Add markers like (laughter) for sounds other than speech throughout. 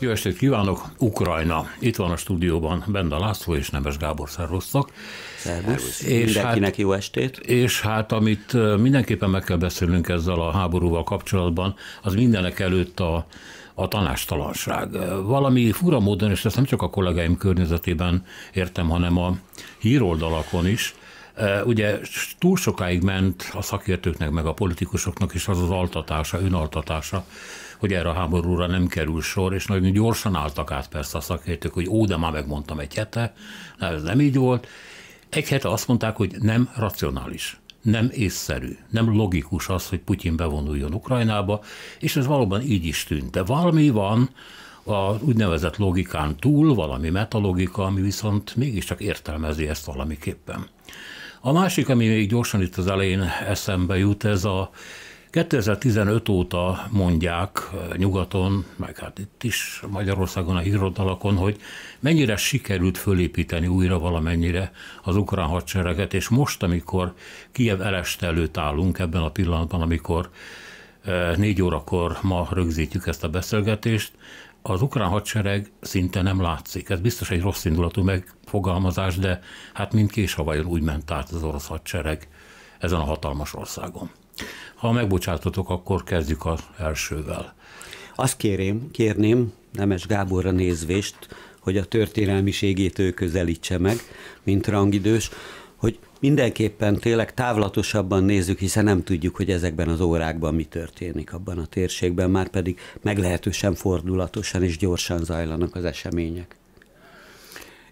Jó estét kívánok! Ukrajna. Itt van a stúdióban Benda László és Nemes Gábor, szervusztok! Szervusz! És Mindenkinek hát, jó estét! És hát, amit mindenképpen meg kell beszélnünk ezzel a háborúval kapcsolatban, az mindenek előtt a, a tanástalanság. Valami fura módon, és ezt nem csak a kollégáim környezetében értem, hanem a híroldalakon is, Ugye túl sokáig ment a szakértőknek, meg a politikusoknak is az az altatása, önaltatása, hogy erre a háborúra nem kerül sor, és nagyon gyorsan álltak át persze a szakértők, hogy ó, de már megmondtam egy hete, ez nem így volt. Egy hete azt mondták, hogy nem racionális nem észszerű, nem logikus az, hogy Putyin bevonuljon Ukrajnába, és ez valóban így is tűnt. De valami van a úgynevezett logikán túl, valami metalogika, ami viszont mégiscsak értelmezi ezt valamiképpen. A másik, ami még gyorsan itt az elején eszembe jut, ez a 2015 óta mondják nyugaton, meg hát itt is Magyarországon a hírodalakon, hogy mennyire sikerült fölépíteni újra valamennyire az ukrán hadsereget, és most, amikor Kiev eleste előtt állunk ebben a pillanatban, amikor négy órakor ma rögzítjük ezt a beszélgetést, az ukrán hadsereg szinte nem látszik. Ez biztos egy rossz indulatú megfogalmazás, de hát mindkés késavajol úgy ment át az orosz hadsereg ezen a hatalmas országon. Ha megbocsátotok, akkor kezdjük az elsővel. Azt kérém, kérném Nemes Gáborra nézvést, hogy a történelmiségét ő közelítse meg, mint rangidős, hogy mindenképpen tényleg távlatosabban nézzük, hiszen nem tudjuk, hogy ezekben az órákban mi történik abban a térségben, már pedig meglehetősen fordulatosan és gyorsan zajlanak az események.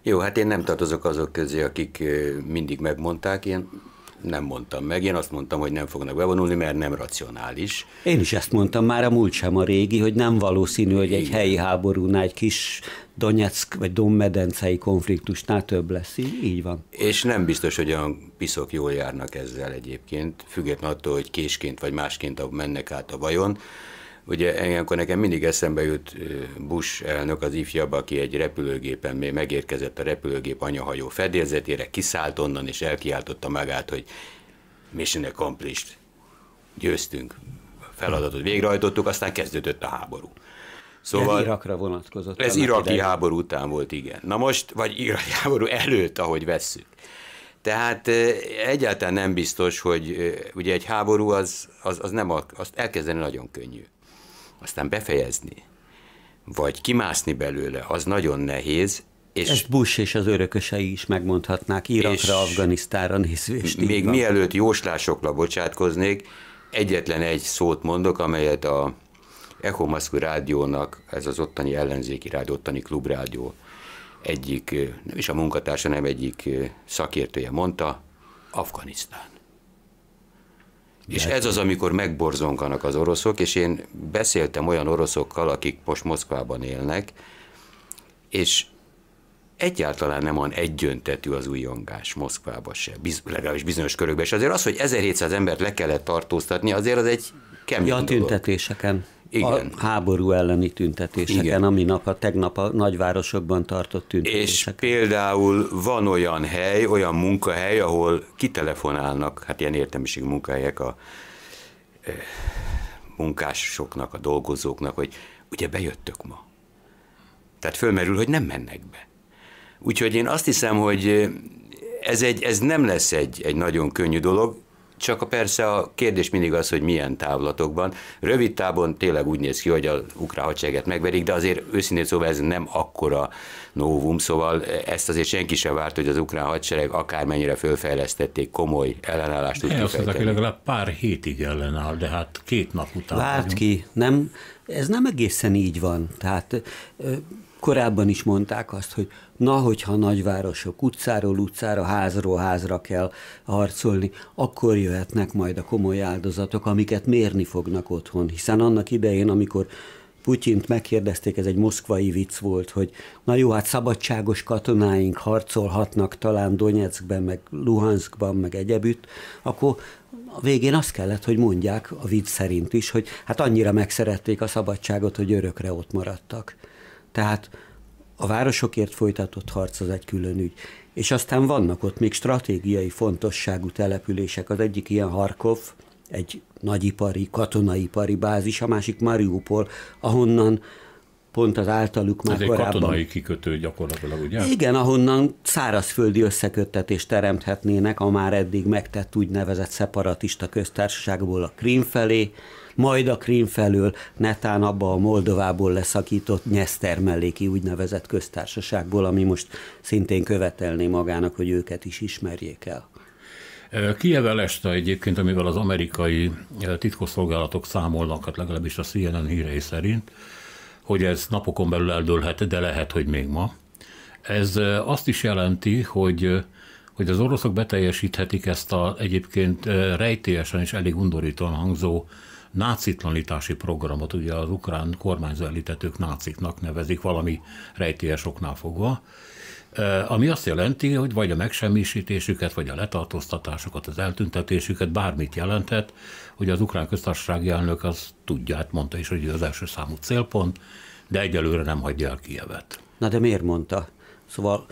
Jó, hát én nem tartozok azok közé, akik mindig megmondták, ilyen nem mondtam meg. Én azt mondtam, hogy nem fognak bevonulni, mert nem racionális. Én is ezt mondtam már a múlt sem a régi, hogy nem valószínű, hogy egy helyi háborúnál egy kis Donetsk vagy Dommedencei konfliktusnál több lesz. Így, így van. És nem biztos, hogy a piszok jól járnak ezzel egyébként, függetlenül attól, hogy késként vagy másként mennek át a bajon. Ugye ilyenkor nekem mindig eszembe jut Bush elnök, az ifjabb, aki egy repülőgépen még megérkezett a repülőgép anyahajó fedélzetére, kiszállt onnan és elkiáltotta magát, hogy mission accomplished, győztünk, feladatot végrehajtottuk, aztán kezdődött a háború. Szóval ez Irakra vonatkozott. Ez iraki idején. háború után volt, igen. Na most, vagy iraki háború előtt, ahogy vesszük. Tehát egyáltalán nem biztos, hogy ugye egy háború az, az, az nem, azt elkezdeni nagyon könnyű aztán befejezni, vagy kimászni belőle, az nagyon nehéz, és Ezt Bush és az örökösei is megmondhatnák, Irakra, Afganisztára nézve. Még van. mielőtt jóslásokra bocsátkoznék, egyetlen egy szót mondok, amelyet a Echo Maszkú Rádiónak, ez az ottani ellenzéki rádió, ottani klubrádió egyik, nem is a munkatársa, nem egyik szakértője mondta, Afganisztán. És ez az, amikor megborzonganak az oroszok, és én beszéltem olyan oroszokkal, akik most Moszkvában élnek, és egyáltalán nem olyan egyöntetű az újongás Moszkvába se, biz, legalábbis bizonyos körökben. És azért az, hogy 1700 embert le kellett tartóztatni, azért az egy kemény ja, a tüntetéseken. Dolog. Igen. a háború elleni tüntetéseken, Igen. aminak a tegnap a nagyvárosokban tartott tüntetések. És például van olyan hely, olyan munkahely, ahol kitelefonálnak, hát ilyen értelmiség munkahelyek a e, munkásoknak, a dolgozóknak, hogy ugye bejöttök ma. Tehát fölmerül, hogy nem mennek be. Úgyhogy én azt hiszem, hogy ez, egy, ez nem lesz egy, egy nagyon könnyű dolog, csak a persze a kérdés mindig az, hogy milyen távlatokban. Rövid távon tényleg úgy néz ki, hogy a ukrán hadsereget megverik, de azért őszintén szóval ez nem akkora novum, szóval ezt azért senki sem várt, hogy az ukrán hadsereg akármennyire fölfejlesztették, komoly ellenállást tud kifejteni. Azt legalább pár hétig ellenáll, de hát két nap után. Várt ki, nem, ez nem egészen így van. Tehát korábban is mondták azt, hogy na, hogyha nagyvárosok utcáról utcára, házról házra kell harcolni, akkor jöhetnek majd a komoly áldozatok, amiket mérni fognak otthon. Hiszen annak idején, amikor Putyint megkérdezték, ez egy moszkvai vicc volt, hogy na jó, hát szabadságos katonáink harcolhatnak talán Donetskben, meg Luhanskban, meg egyebütt, akkor a végén azt kellett, hogy mondják a vicc szerint is, hogy hát annyira megszerették a szabadságot, hogy örökre ott maradtak. Tehát a városokért folytatott harc az egy külön ügy. És aztán vannak ott még stratégiai fontosságú települések. Az egyik ilyen Harkov, egy nagyipari, katonaipari bázis, a másik Mariupol, ahonnan pont az általuk már Ez korábban... katonai kikötő gyakorlatilag, ugye? Igen, ahonnan szárazföldi összeköttetést teremthetnének a már eddig megtett úgynevezett szeparatista köztársaságból a Krím felé, majd a Krím felől, netán abba a Moldovából leszakított Nyeszter melléki úgynevezett köztársaságból, ami most szintén követelné magának, hogy őket is ismerjék el. Kievel este egyébként, amivel az amerikai titkosszolgálatok számolnak, hát legalábbis a CNN hírei szerint, hogy ez napokon belül eldőlhet, de lehet, hogy még ma. Ez azt is jelenti, hogy hogy az oroszok beteljesíthetik ezt a egyébként rejtélyesen és elég undorítóan hangzó nácitlanítási programot, ugye az ukrán kormányzó elitetők náciknak nevezik valami rejtélyes oknál fogva, ami azt jelenti, hogy vagy a megsemmisítésüket, vagy a letartóztatásokat, az eltüntetésüket, bármit jelentett, hogy az ukrán köztársasági elnök az tudja, hát mondta is, hogy ő az első számú célpont, de egyelőre nem hagyja el Kievet. Na de miért mondta? Szóval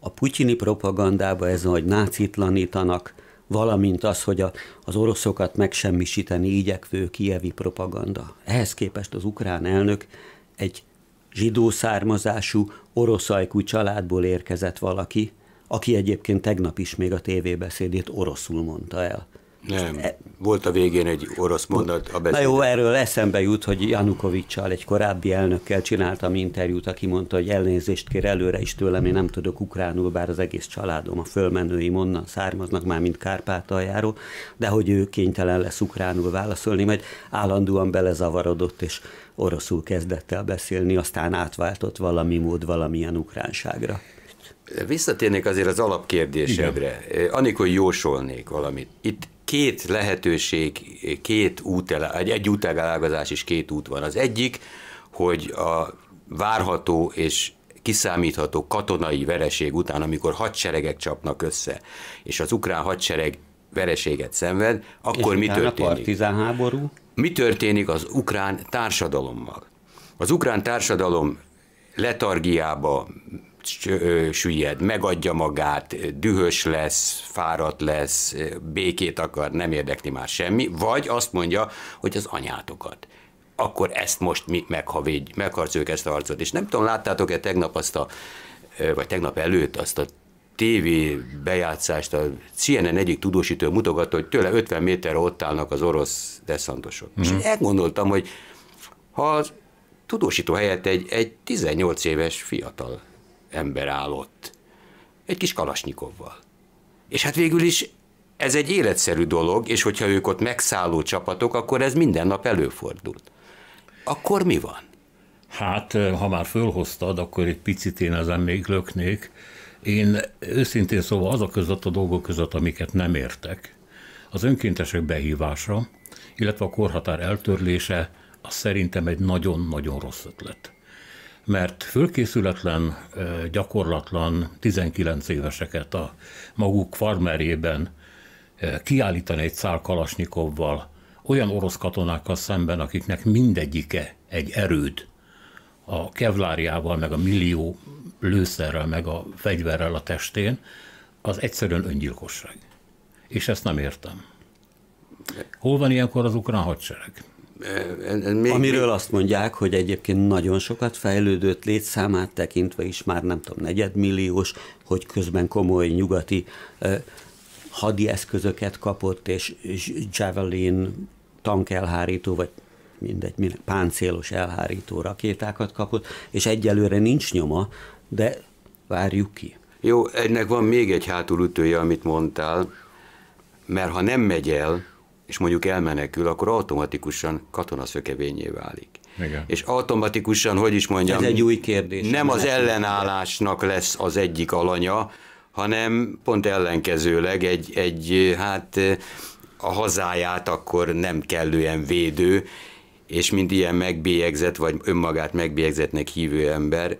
a putyini propagandába ez, hogy nácitlanítanak, valamint az, hogy a, az oroszokat megsemmisíteni igyekvő kievi propaganda. Ehhez képest az ukrán elnök egy zsidó származású, oroszajkú családból érkezett valaki, aki egyébként tegnap is még a tévébeszédét oroszul mondta el. Nem, volt a végén egy orosz mondat. A beszéd. Na jó, erről eszembe jut, hogy Janukovicsal, egy korábbi elnökkel csináltam interjút, aki mondta, hogy elnézést kér előre is tőlem, én nem tudok ukránul, bár az egész családom, a fölmenői onnan származnak, már mint Kárpátaljáról, de hogy ő kénytelen lesz ukránul válaszolni, majd állandóan belezavarodott, és oroszul kezdett el beszélni, aztán átváltott valami mód valamilyen ukránságra. Visszatérnék azért az alapkérdésedre. Anikor jósolnék valamit. Itt két lehetőség, két út, egy, egy útelágazás és két út van. Az egyik, hogy a várható és kiszámítható katonai vereség után, amikor hadseregek csapnak össze, és az ukrán hadsereg vereséget szenved, akkor és mi történik? A háború? Mi történik az ukrán társadalommal? Az ukrán társadalom letargiába süllyed, megadja magát, dühös lesz, fáradt lesz, békét akar, nem érdekli már semmi, vagy azt mondja, hogy az anyátokat akkor ezt most mi meghavédj, megharcoljuk ezt a harcot. És nem tudom, láttátok-e tegnap azt a, vagy tegnap előtt azt a TV bejátszást, a CNN egyik tudósítő mutogatta, hogy tőle 50 méterre ott állnak az orosz deszantosok. Mm. És mhm. elgondoltam, hogy ha a tudósító helyett egy, egy 18 éves fiatal ember áll ott. Egy kis kalasnyikovval. És hát végül is ez egy életszerű dolog, és hogyha ők ott megszálló csapatok, akkor ez minden nap előfordul. Akkor mi van? Hát, eh, ha már fölhoztad, akkor egy picit én ezen még löknék. Én őszintén szóval azok között a dolgok között, amiket nem értek, az önkéntesek behívása, illetve a korhatár eltörlése, az szerintem egy nagyon-nagyon rossz ötlet mert fölkészületlen, gyakorlatlan 19 éveseket a maguk farmerében kiállítani egy szál kalasnyikovval olyan orosz katonákkal szemben, akiknek mindegyike egy erőd, a kevláriával, meg a millió lőszerrel, meg a fegyverrel a testén, az egyszerűen öngyilkosság. És ezt nem értem. Hol van ilyenkor az ukrán hadsereg? Még, Amiről azt mondják, hogy egyébként nagyon sokat fejlődött létszámát tekintve is már nem tudom, negyedmilliós, hogy közben komoly nyugati eh, hadi eszközöket kapott, és Javelin tankelhárító, vagy mindegy, mindegy, páncélos elhárító rakétákat kapott, és egyelőre nincs nyoma, de várjuk ki. Jó, ennek van még egy hátulütője, amit mondtál, mert ha nem megy el, és mondjuk elmenekül, akkor automatikusan katonaszökevényé válik. Igen. És automatikusan, hogy is mondjam, Ez egy új kérdés. nem az ellenállásnak lesz az egyik alanya, hanem pont ellenkezőleg egy, egy hát a hazáját akkor nem kellően védő, és mint ilyen megbélyegzett, vagy önmagát megbélyegzettnek hívő ember,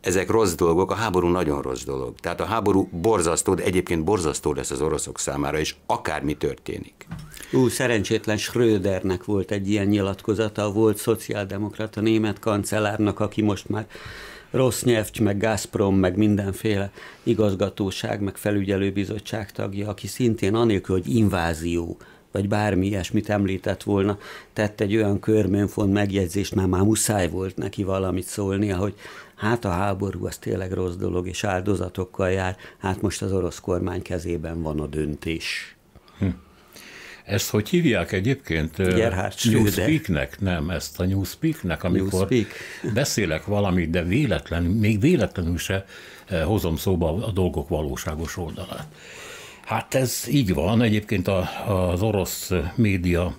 ezek rossz dolgok, a háború nagyon rossz dolog. Tehát a háború borzasztó, de egyébként borzasztó lesz az oroszok számára, és akármi történik. Ú, szerencsétlen Schrödernek volt egy ilyen nyilatkozata, a volt szociáldemokrata német kancellárnak, aki most már rossz nyelvcs, meg Gazprom, meg mindenféle igazgatóság, meg felügyelőbizottság tagja, aki szintén anélkül, hogy invázió, vagy bármi ilyesmit említett volna, tett egy olyan körmönfont megjegyzést, mert már muszáj volt neki valamit szólnia, hogy hát a háború az tényleg rossz dolog, és áldozatokkal jár, hát most az orosz kormány kezében van a döntés. Ezt hogy hívják egyébként? Gerhard Newspeaknek, nem, ezt a Newspeaknek, amikor Newspeak. beszélek valamit, de véletlenül, még véletlenül se hozom szóba a dolgok valóságos oldalát. Hát ez így van, egyébként a, az orosz média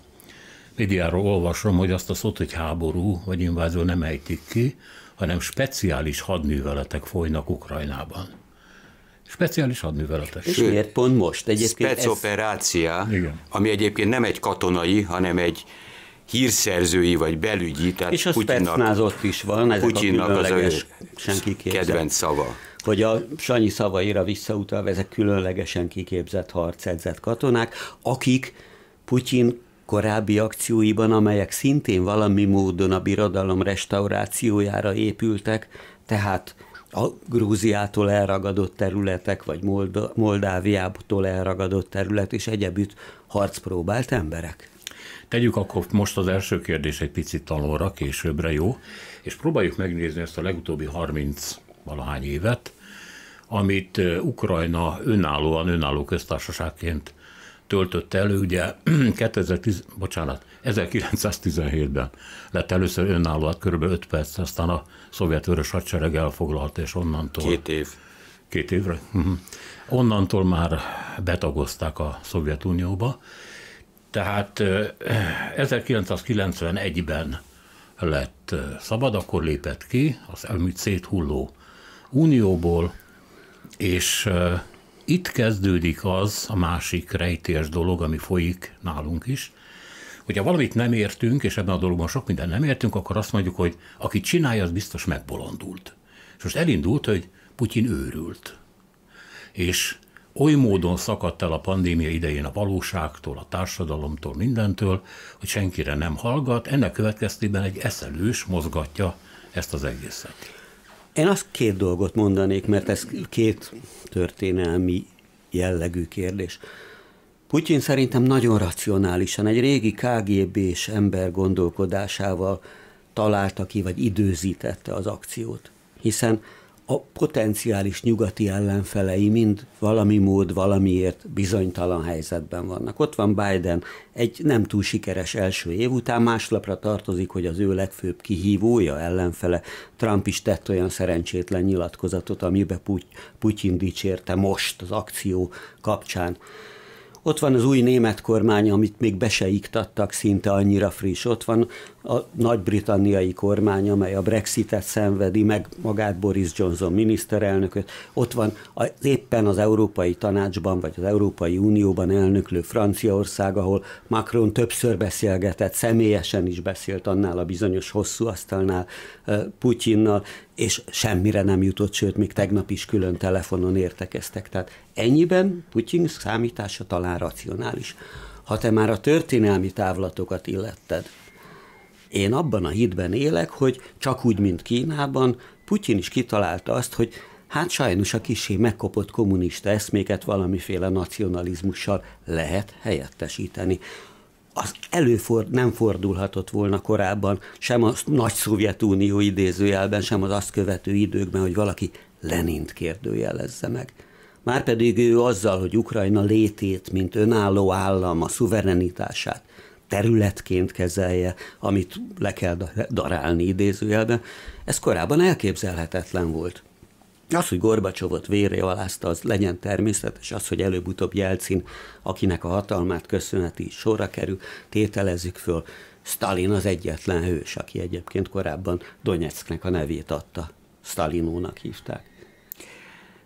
médiáról olvasom, hogy azt a szót, hogy háború vagy invázió nem ejtik ki, hanem speciális hadműveletek folynak Ukrajnában speciális hadműveletes. És miért pont most? Egyébként ez... ami egyébként nem egy katonai, hanem egy hírszerzői vagy belügyi, tehát és a Putyinnak, is van, ezek Putyinnak a az a senki kedvenc szava. Hogy a Sanyi szavaira visszautalva, ezek különlegesen kiképzett edzett katonák, akik Putyin korábbi akcióiban, amelyek szintén valami módon a birodalom restaurációjára épültek, tehát a Grúziától elragadott területek, vagy Molda- Moldáviától elragadott terület, és egyebütt harcpróbált emberek? Tegyük akkor most az első kérdés egy picit alóra, későbbre jó, és próbáljuk megnézni ezt a legutóbbi 30 valahány évet, amit Ukrajna önállóan, önálló köztársaságként töltött elő, ugye 2010, (clears throat) bocsánat, 1917-ben lett először önálló, hát kb. 5 perc, aztán a szovjet vörös hadsereg elfoglalt, és onnantól... Két év. Két évre? Mhm. onnantól már betagozták a Szovjetunióba. Tehát 1991-ben lett szabad, akkor lépett ki az elmúlt széthulló unióból, és itt kezdődik az a másik rejtés dolog, ami folyik nálunk is, hogyha valamit nem értünk, és ebben a dologban sok minden nem értünk, akkor azt mondjuk, hogy aki csinálja, az biztos megbolondult. És most elindult, hogy Putyin őrült. És oly módon szakadt el a pandémia idején a valóságtól, a társadalomtól, mindentől, hogy senkire nem hallgat, ennek következtében egy eszelős mozgatja ezt az egészet. Én azt két dolgot mondanék, mert ez két történelmi jellegű kérdés. Putyin szerintem nagyon racionálisan, egy régi KGB-s ember gondolkodásával találta ki, vagy időzítette az akciót. Hiszen a potenciális nyugati ellenfelei mind valami mód, valamiért bizonytalan helyzetben vannak. Ott van Biden, egy nem túl sikeres első év után, máslapra tartozik, hogy az ő legfőbb kihívója, ellenfele. Trump is tett olyan szerencsétlen nyilatkozatot, amiben Putyin dicsérte most az akció kapcsán ott van az új német kormány, amit még be se iktattak, szinte annyira friss. Ott van a nagy-britanniai kormány, amely a Brexitet szenvedi, meg magát Boris Johnson miniszterelnököt, ott van a, éppen az Európai Tanácsban, vagy az Európai Unióban elnöklő Franciaország, ahol Macron többször beszélgetett, személyesen is beszélt annál a bizonyos hosszú asztalnál Putyinnal, és semmire nem jutott, sőt, még tegnap is külön telefonon értekeztek. Tehát ennyiben Putyin számítása talán racionális. Ha te már a történelmi távlatokat illetted, én abban a hitben élek, hogy csak úgy, mint Kínában, Putyin is kitalálta azt, hogy hát sajnos a kisé megkopott kommunista eszméket valamiféle nacionalizmussal lehet helyettesíteni az előford nem fordulhatott volna korábban, sem a nagy Szovjetunió idézőjelben, sem az azt követő időkben, hogy valaki Lenint kérdőjelezze meg. Márpedig ő azzal, hogy Ukrajna létét, mint önálló állam, a szuverenitását területként kezelje, amit le kell darálni idézőjelben, ez korábban elképzelhetetlen volt. Az, hogy Gorbacsovot vérre alázta, az legyen természetes, az, hogy előbb-utóbb Jelcin, akinek a hatalmát köszönheti, sorra kerül, tételezzük föl. Stalin az egyetlen hős, aki egyébként korábban Donetsknek a nevét adta. Stalinónak hívták.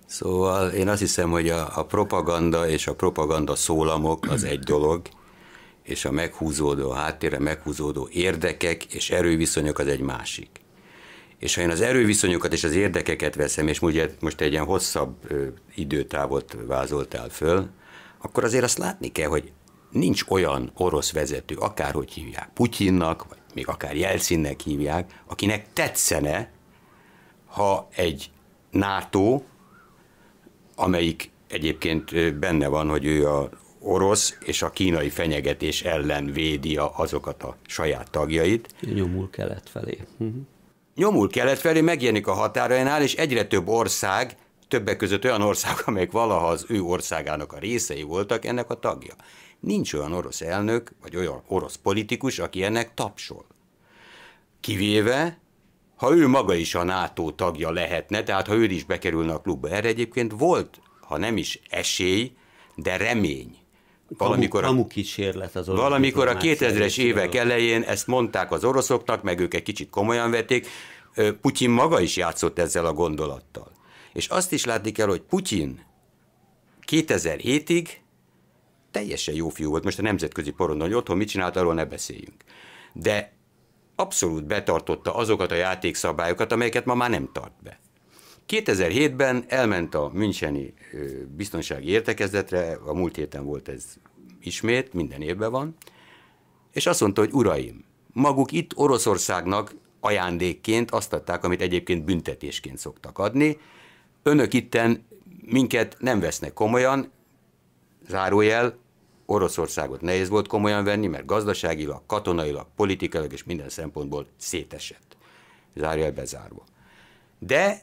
Szóval én azt hiszem, hogy a, a propaganda és a propaganda szólamok az egy dolog, és a meghúzódó háttérre meghúzódó érdekek és erőviszonyok az egy másik. És ha én az erőviszonyokat és az érdekeket veszem, és ugye most egy ilyen hosszabb időtávot vázoltál föl, akkor azért azt látni kell, hogy nincs olyan orosz vezető, akárhogy hívják Putyinnak, vagy még akár Jelcinnek hívják, akinek tetszene, ha egy NATO, amelyik egyébként benne van, hogy ő a orosz és a kínai fenyegetés ellen védi azokat a saját tagjait. Nyomul kelet felé. Mhm. Nyomul kelet felé, megjelenik a határainál, és egyre több ország, többek között olyan ország, amelyek valaha az ő országának a részei voltak, ennek a tagja. Nincs olyan orosz elnök, vagy olyan orosz politikus, aki ennek tapsol. Kivéve, ha ő maga is a NATO tagja lehetne, tehát ha ő is bekerülne a klubba. Erre egyébként volt, ha nem is esély, de remény. Valamikor a, kamu kísérlet az orosz Valamikor a 2000-es évek elején ezt mondták az oroszoknak, meg ők egy kicsit komolyan vették, Putyin maga is játszott ezzel a gondolattal. És azt is látni kell, hogy Putyin 2007-ig teljesen jó fiú volt, most a nemzetközi porondon, hogy otthon mit csinált, arról ne beszéljünk. De abszolút betartotta azokat a játékszabályokat, amelyeket ma már nem tart be. 2007-ben elment a Müncheni biztonsági értekezetre, a múlt héten volt ez ismét, minden évben van, és azt mondta, hogy uraim, maguk itt Oroszországnak ajándékként azt adták, amit egyébként büntetésként szoktak adni. Önök itten minket nem vesznek komolyan, zárójel, Oroszországot nehéz volt komolyan venni, mert gazdaságilag, katonailag, politikailag és minden szempontból szétesett. Zárójel bezárva. De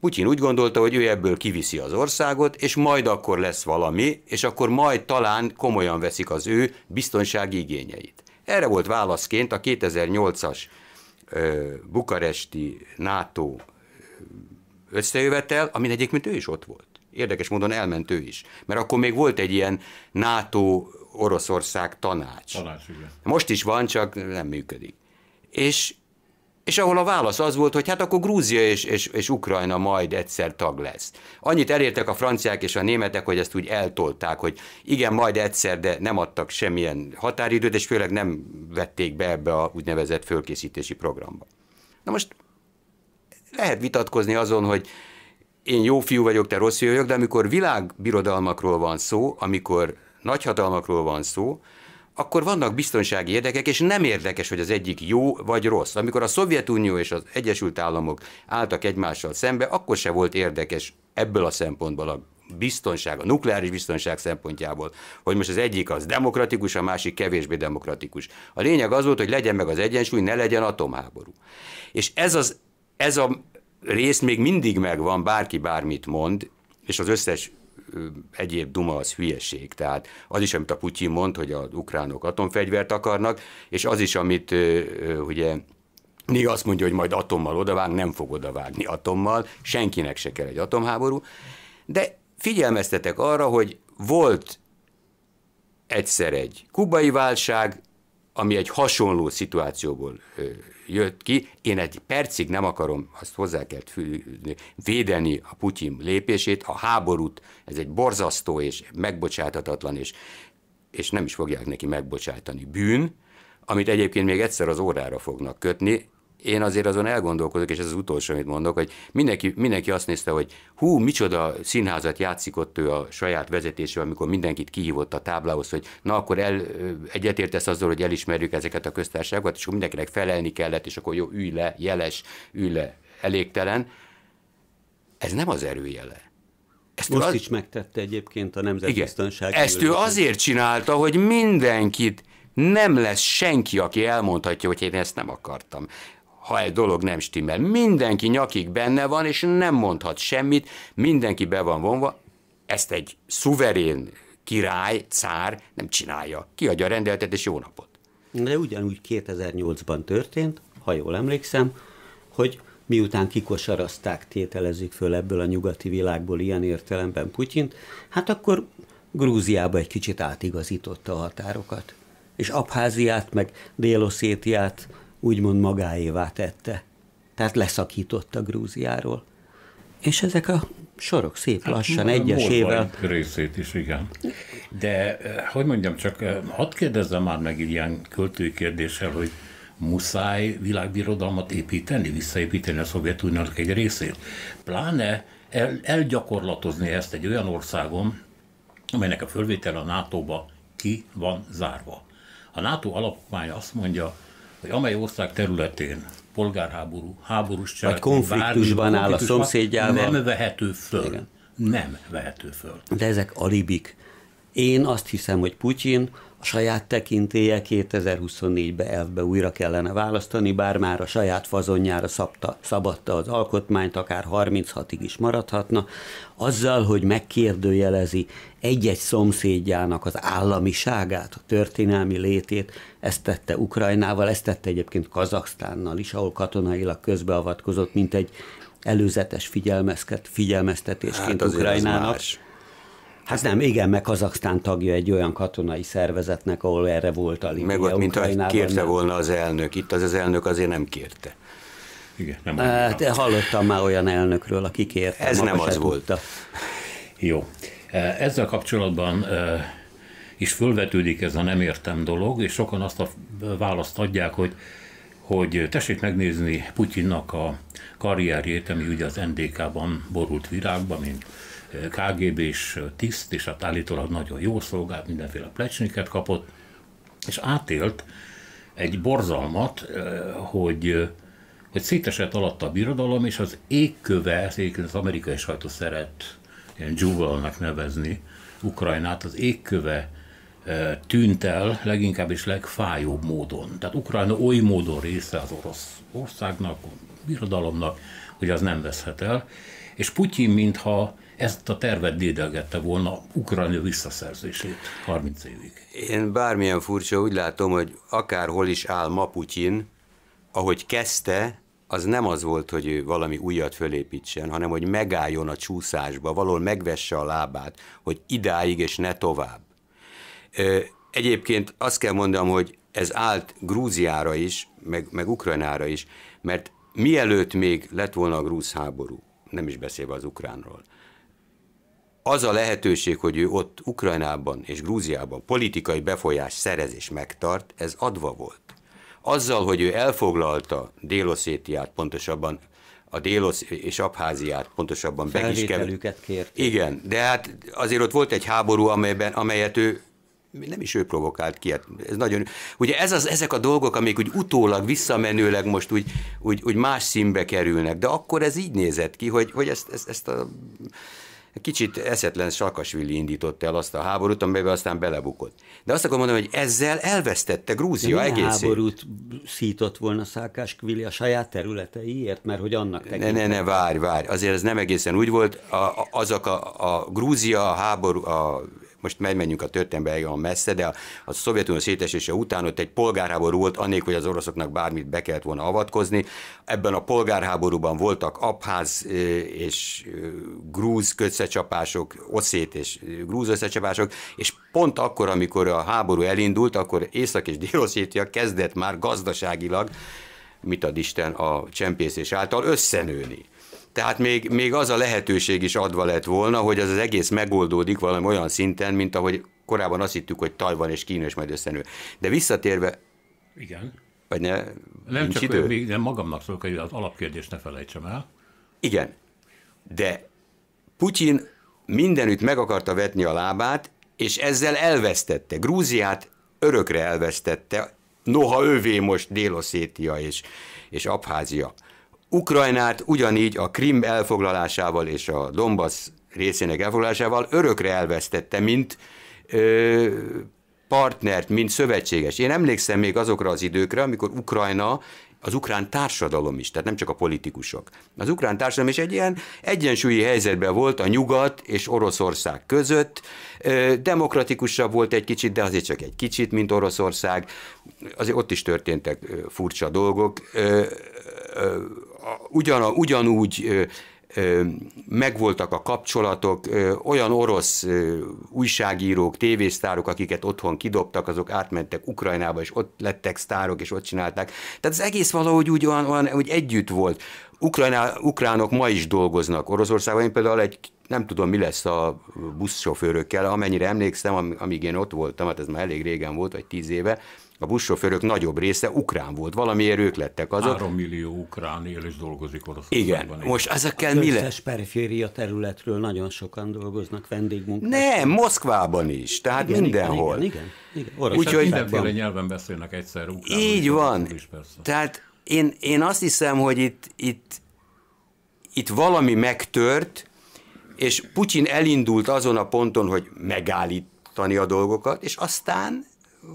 Putyin úgy gondolta, hogy ő ebből kiviszi az országot, és majd akkor lesz valami, és akkor majd talán komolyan veszik az ő biztonsági igényeit. Erre volt válaszként a 2008-as bukaresti NATO összejövetel, amin egyébként ő is ott volt. Érdekes módon elment ő is. Mert akkor még volt egy ilyen NATO Oroszország tanács. Tanács, igen. Most is van, csak nem működik. És és ahol a válasz az volt, hogy hát akkor Grúzia és, és, és Ukrajna majd egyszer tag lesz. Annyit elértek a franciák és a németek, hogy ezt úgy eltolták, hogy igen, majd egyszer, de nem adtak semmilyen határidőt, és főleg nem vették be ebbe a úgynevezett fölkészítési programba. Na most lehet vitatkozni azon, hogy én jó fiú vagyok, te rossz fiú vagyok, de amikor világbirodalmakról van szó, amikor nagyhatalmakról van szó, akkor vannak biztonsági érdekek, és nem érdekes, hogy az egyik jó vagy rossz. Amikor a Szovjetunió és az Egyesült Államok álltak egymással szembe, akkor se volt érdekes ebből a szempontból a biztonság, a nukleáris biztonság szempontjából, hogy most az egyik az demokratikus, a másik kevésbé demokratikus. A lényeg az volt, hogy legyen meg az egyensúly, ne legyen atomháború. És ez, az, ez a rész még mindig megvan, bárki bármit mond, és az összes egyéb duma az hülyeség. Tehát az is, amit a Putyin mond, hogy az ukránok atomfegyvert akarnak, és az is, amit ugye még azt mondja, hogy majd atommal odavág, nem fog odavágni atommal, senkinek se kell egy atomháború, de figyelmeztetek arra, hogy volt egyszer egy kubai válság, ami egy hasonló szituációból jött ki. Én egy percig nem akarom, azt hozzá kell fűzni, védeni a Putyin lépését, a háborút, ez egy borzasztó és megbocsáthatatlan, és, és nem is fogják neki megbocsátani bűn, amit egyébként még egyszer az órára fognak kötni, én azért azon elgondolkozok, és ez az utolsó, amit mondok, hogy mindenki, mindenki azt nézte, hogy hú, micsoda színházat játszik ott ő a saját vezetésével, amikor mindenkit kihívott a táblához, hogy na akkor el, egyetértesz azzal, hogy elismerjük ezeket a köztársaságokat, és akkor mindenkinek felelni kellett, és akkor jó, ülj le, jeles, ülj le, elégtelen. Ez nem az erőjele. Ezt Most az... is megtette egyébként a Nemzetbiztonság. Ezt különböző. ő azért csinálta, hogy mindenkit nem lesz senki, aki elmondhatja, hogy én ezt nem akartam ha egy dolog nem stimmel. Mindenki nyakig benne van, és nem mondhat semmit, mindenki be van vonva. Ezt egy szuverén király, cár nem csinálja. Kiadja a rendeltet, és jó napot. De ugyanúgy 2008-ban történt, ha jól emlékszem, hogy miután kikosarazták, tételezik föl ebből a nyugati világból ilyen értelemben Putyint, hát akkor Grúziába egy kicsit átigazította a határokat. És Abháziát, meg Déloszétiát úgymond magáévá tette. Tehát leszakította Grúziáról. És ezek a sorok szép hát, lassan, hát, egyesével. részét is, igen. De, eh, hogy mondjam, csak eh, hadd kérdezzem már meg ilyen költői kérdéssel, hogy muszáj világbirodalmat építeni, visszaépíteni a Szovjetuniónak egy részét. Pláne el, elgyakorlatozni ezt egy olyan országon, amelynek a fölvétel a NATO-ba ki van zárva. A NATO alapokmánya azt mondja, hogy amely ország területén polgárháború, háborús cselekmény, Vagy konfliktusban áll a szomszédjával. Nem vehető föl. Igen. Nem vehető föl. De ezek alibik. Én azt hiszem, hogy Putyin a saját tekintéje 2024-ben elvbe újra kellene választani, bár már a saját fazonjára szabta, szabadta az alkotmányt, akár 36-ig is maradhatna, azzal, hogy megkérdőjelezi egy-egy szomszédjának az államiságát, a történelmi létét, ezt tette Ukrajnával, ezt tette egyébként Kazaksztánnal is, ahol katonailag közbeavatkozott, mint egy előzetes figyelmeztetésként hát Ukrajnának. Más Hát nem, igen, meg Kazaksztán tagja egy olyan katonai szervezetnek, ahol erre volt a linia. Meg ott, mintha kérte nem. volna az elnök. Itt az az elnök azért nem kérte. Igen, nem hát, hallottam már olyan elnökről, aki kérte. Ez nem az volt. Tudta. Jó. Ezzel kapcsolatban is fölvetődik ez a nem értem dolog, és sokan azt a választ adják, hogy, hogy tessék megnézni Putyinnak a karrierjét, ami ugye az NDK-ban borult virágban, mint KGB-s tiszt, és hát állítólag nagyon jó szolgált, mindenféle plecsniket kapott, és átélt egy borzalmat, hogy, hogy szétesett alatt a birodalom, és az égköve, ezt egyébként az amerikai sajtó szeret ilyen dzsúvalnak nevezni Ukrajnát, az égköve tűnt el leginkább és legfájóbb módon. Tehát Ukrajna oly módon része az orosz országnak, birodalomnak, hogy az nem veszhet el. És Putyin, mintha ezt a tervet dédelgette volna Ukrajna visszaszerzését 30 évig. Én bármilyen furcsa úgy látom, hogy akárhol is áll ma Putyin, ahogy kezdte, az nem az volt, hogy ő valami újat fölépítsen, hanem hogy megálljon a csúszásba, valahol megvesse a lábát, hogy idáig és ne tovább. Egyébként azt kell mondanom, hogy ez állt Grúziára is, meg, meg Ukrajnára is, mert mielőtt még lett volna a grúz háború, nem is beszélve az ukránról, az a lehetőség, hogy ő ott Ukrajnában és Grúziában politikai befolyás szerez és megtart, ez adva volt. Azzal, hogy ő elfoglalta Déloszétiát, pontosabban a Délosz és Abháziát, pontosabban be is kért. Igen, de hát azért ott volt egy háború, amelyben, amelyet ő nem is ő provokált ki, hát ez nagyon... Ugye ez az, ezek a dolgok, amik úgy utólag, visszamenőleg most úgy, úgy, úgy más színbe kerülnek, de akkor ez így nézett ki, hogy, hogy ezt, ezt, ezt a Kicsit eszetlen Sarkasvili indította el azt a háborút, amiben aztán belebukott. De azt akarom mondani, hogy ezzel elvesztette Grúzia egészét. háborút szított volna Sarkasvili a saját területeiért, mert hogy annak tekintett. Ne, ne, ne, várj, várj. Azért ez nem egészen úgy volt. A, azok a, a Grúzia háború, a most megmenjünk a történelembe olyan messze, de a, a Szovjetunió szétesése után ott egy polgárháború volt, anélkül, hogy az oroszoknak bármit be kellett volna avatkozni. Ebben a polgárháborúban voltak abház és grúz összecsapások, oszét és grúz összecsapások, és pont akkor, amikor a háború elindult, akkor Észak és dél kezdett már gazdaságilag, mit ad Isten a csempészés által, összenőni. Tehát még, még az a lehetőség is adva lett volna, hogy az, az egész megoldódik valami olyan szinten, mint ahogy korábban azt hittük, hogy Tajvan és Kína is majd összenő. De visszatérve... Igen. Vagy ne, nem csak idő? Még, de magamnak szólok, hogy az alapkérdést ne felejtsem el. Igen. De Putyin mindenütt meg akarta vetni a lábát, és ezzel elvesztette. Grúziát örökre elvesztette, noha ővé most Déloszétia és, és Abházia. Ukrajnát ugyanígy a Krim elfoglalásával és a Donbass részének elfoglalásával örökre elvesztette, mint ö, partnert, mint szövetséges. Én emlékszem még azokra az időkre, amikor Ukrajna az ukrán társadalom is, tehát nem csak a politikusok. Az ukrán társadalom is egy ilyen egyensúlyi helyzetben volt a nyugat és Oroszország között. Demokratikusabb volt egy kicsit, de azért csak egy kicsit, mint Oroszország. Azért ott is történtek furcsa dolgok ugyan, ugyanúgy megvoltak a kapcsolatok, olyan orosz újságírók, tévésztárok, akiket otthon kidobtak, azok átmentek Ukrajnába, és ott lettek sztárok, és ott csinálták. Tehát az egész valahogy úgy olyan, olyan hogy együtt volt. Ukrajná, ukránok ma is dolgoznak Oroszországban, én például egy nem tudom, mi lesz a buszsofőrökkel, amennyire emlékszem, amíg én ott voltam, hát ez már elég régen volt, vagy tíz éve, a buszsofőrök nagyobb része ukrán volt, valamiért ők lettek azok. 3 millió ukrán él és dolgozik Oroszországban. Igen, most ezekkel mi lesz? A periféria területről nagyon sokan dolgoznak vendégmunkások. Nem, Moszkvában is, tehát igen, mindenhol. Igen, igen, igen. igen. Úgyhogy mindenféle nyelven beszélnek egyszer ukrán. Így van, is, tehát én, én azt hiszem, hogy itt, itt, itt valami megtört, és Putyin elindult azon a ponton, hogy megállítani a dolgokat, és aztán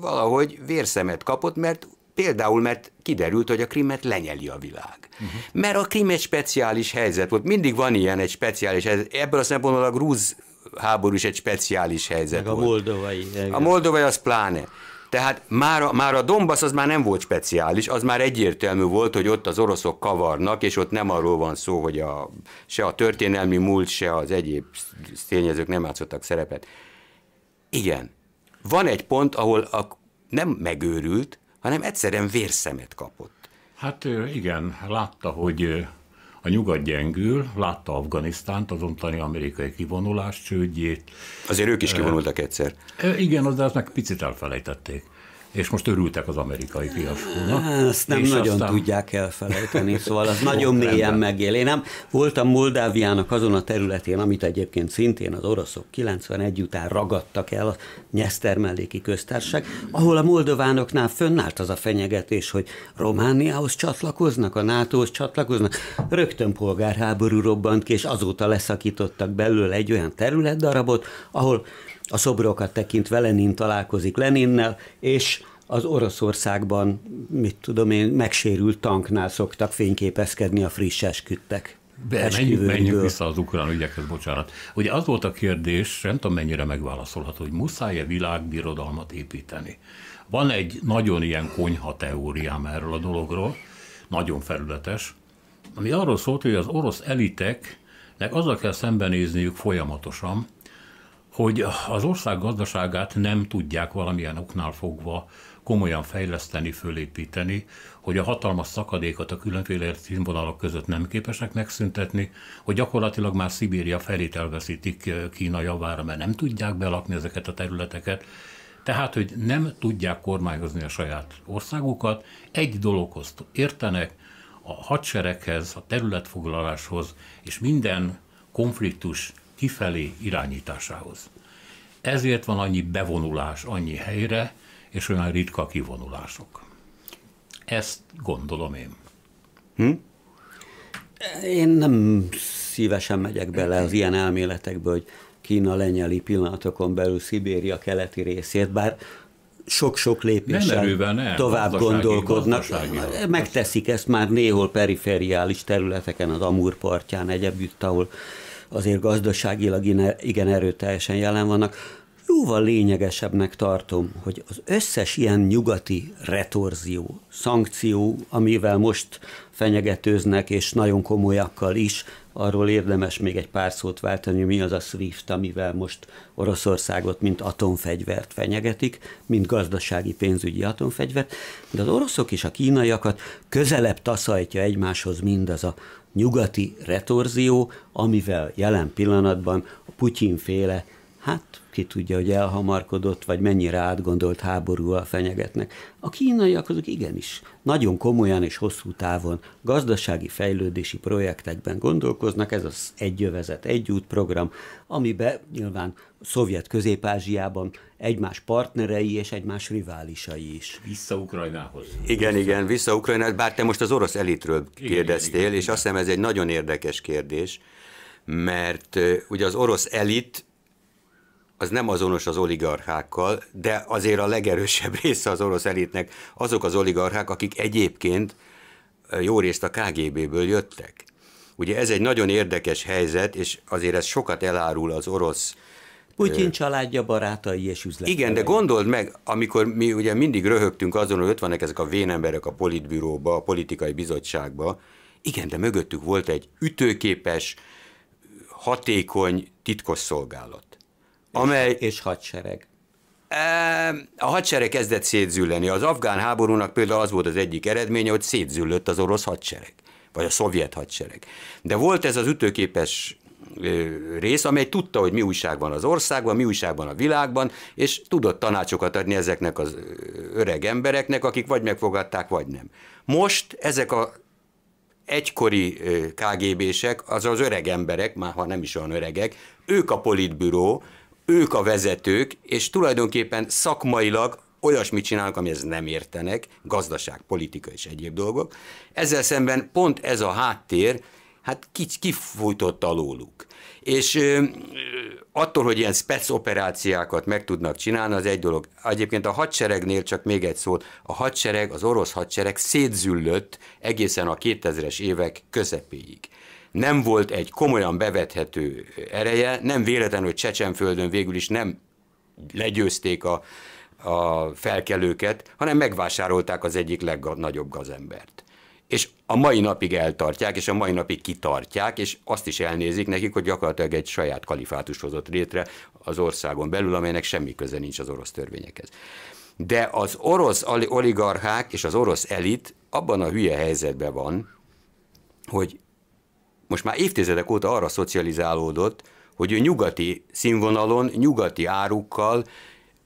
valahogy vérszemet kapott, mert Például, mert kiderült, hogy a krimet lenyeli a világ. Uh-huh. Mert a krim egy speciális helyzet volt. Mindig van ilyen egy speciális helyzet. Ebből a szempontból a grúz háború is egy speciális helyzet Meg volt. a moldovai. Engem. A moldovai az pláne. Tehát már a, már a Donbass az már nem volt speciális, az már egyértelmű volt, hogy ott az oroszok kavarnak, és ott nem arról van szó, hogy a, se a történelmi múlt, se az egyéb tényezők nem játszottak szerepet. Igen, van egy pont, ahol a, nem megőrült, hanem egyszerűen vérszemet kapott. Hát igen, látta, hogy a nyugat gyengül, látta Afganisztánt, az ontani amerikai kivonulás csődjét. Azért ők is kivonultak egyszer. Igen, az, de azt meg picit elfelejtették és most örültek az amerikai fiaskónak. Ezt nem nagyon aztán... tudják elfelejteni, szóval az (laughs) nagyon mélyen megél. Én nem voltam Moldáviának azon a területén, amit egyébként szintén az oroszok 91 után ragadtak el, a nyesztermelléki köztársaság, ahol a moldovánoknál fönnállt az a fenyegetés, hogy Romániához csatlakoznak, a NATO-hoz csatlakoznak. Rögtön polgárháború robbant ki, és azóta leszakítottak belőle egy olyan területdarabot, ahol a szobrokat tekintve Lenin találkozik Leninnel, és az Oroszországban, mit tudom én, megsérült tanknál szoktak fényképezkedni a friss esküdtek. De menjünk, menjünk vissza az ukrán ügyekhez, bocsánat. Ugye az volt a kérdés, nem tudom mennyire megválaszolható, hogy muszáj-e világbirodalmat építeni. Van egy nagyon ilyen konyha teóriám erről a dologról, nagyon felületes, ami arról szólt, hogy az orosz eliteknek azzal kell szembenézniük folyamatosan, hogy az ország gazdaságát nem tudják valamilyen oknál fogva komolyan fejleszteni, fölépíteni, hogy a hatalmas szakadékot a különféle színvonalak között nem képesek megszüntetni, hogy gyakorlatilag már Szibéria felét elveszítik eh, Kína javára, mert nem tudják belakni ezeket a területeket, tehát, hogy nem tudják kormányozni a saját országukat, egy dologhoz értenek, a hadsereghez, a területfoglaláshoz, és minden konfliktus kifelé irányításához. Ezért van annyi bevonulás annyi helyre, és olyan ritka kivonulások. Ezt gondolom én. Hm? Én nem szívesen megyek bele az ilyen elméletekbe, hogy Kína lenyeli pillanatokon belül Szibéria keleti részét, bár sok-sok lépéssel erőben, nem. tovább gazdasági, gondolkodnak. Gazdasági Megteszik ezt már néhol perifériális területeken, az Amur partján, egyebütt, ahol azért gazdaságilag igen erőteljesen jelen vannak, jóval lényegesebbnek tartom, hogy az összes ilyen nyugati retorzió, szankció, amivel most fenyegetőznek, és nagyon komolyakkal is, arról érdemes még egy pár szót váltani, mi az a SWIFT, amivel most Oroszországot, mint atomfegyvert fenyegetik, mint gazdasági pénzügyi atomfegyvert, de az oroszok és a kínaiakat közelebb taszajtja egymáshoz mindaz a nyugati retorzió, amivel jelen pillanatban a Putyin féle, hát ki tudja, hogy elhamarkodott, vagy mennyire átgondolt háborúval fenyegetnek. A kínaiak azok igenis nagyon komolyan és hosszú távon gazdasági fejlődési projektekben gondolkoznak, ez az egyövezet egyút egy program, amiben nyilván Szovjet Közép-Ázsiában egymás partnerei és egymás riválisai is. Vissza Ukrajnához. Igen, vissza. igen, vissza Ukrajnához, bár te most az orosz elitről kérdeztél, igen, igen, és igen. azt hiszem ez egy nagyon érdekes kérdés, mert ugye az orosz elit az nem azonos az oligarchákkal, de azért a legerősebb (laughs) része az orosz elitnek azok az oligarchák, akik egyébként jó részt a KGB-ből jöttek. Ugye ez egy nagyon érdekes helyzet, és azért ez sokat elárul az orosz Putyin családja, barátai és üzlet. Igen, de gondold meg, amikor mi ugye mindig röhögtünk azon, hogy ott vannak ezek a vénemberek a politbüróba, a politikai bizottságba, igen, de mögöttük volt egy ütőképes, hatékony szolgálat. Amely, és, és hadsereg. A hadsereg kezdett szétzülleni. Az afgán háborúnak például az volt az egyik eredménye, hogy szétzüllött az orosz hadsereg, vagy a szovjet hadsereg. De volt ez az ütőképes rész, amely tudta, hogy mi újság van az országban, mi újság van a világban, és tudott tanácsokat adni ezeknek az öreg embereknek, akik vagy megfogadták, vagy nem. Most ezek a egykori KGB-sek, az az öreg emberek, már ha nem is olyan öregek, ők a politbüró, ők a vezetők, és tulajdonképpen szakmailag olyasmit csinálnak, amihez nem értenek, gazdaság, politika és egyéb dolgok. Ezzel szemben pont ez a háttér, hát kifújtott alóluk. És ö, attól, hogy ilyen spec operáciákat meg tudnak csinálni, az egy dolog. Egyébként a hadseregnél csak még egy szót, a hadsereg, az orosz hadsereg szétzüllött egészen a 2000-es évek közepéig nem volt egy komolyan bevethető ereje, nem véletlen, hogy Csecsenföldön végül is nem legyőzték a, a felkelőket, hanem megvásárolták az egyik legnagyobb gazembert és a mai napig eltartják, és a mai napig kitartják, és azt is elnézik nekik, hogy gyakorlatilag egy saját kalifátus hozott létre az országon belül, amelynek semmi köze nincs az orosz törvényekhez. De az orosz oligarchák és az orosz elit abban a hülye helyzetben van, hogy most már évtizedek óta arra szocializálódott, hogy ő nyugati színvonalon, nyugati árukkal,